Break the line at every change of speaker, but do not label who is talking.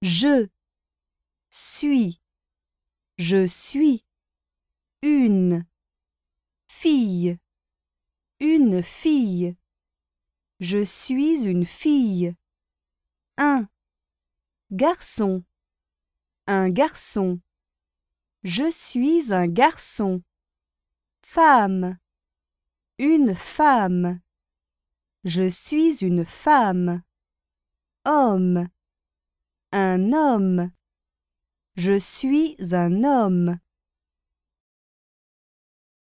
Je suis. Je suis une fille. Une fille. Je suis une fille. Un garçon. Un garçon. Je suis un garçon. Femme. Une femme. Je suis une femme. Homme un homme. Je suis un homme.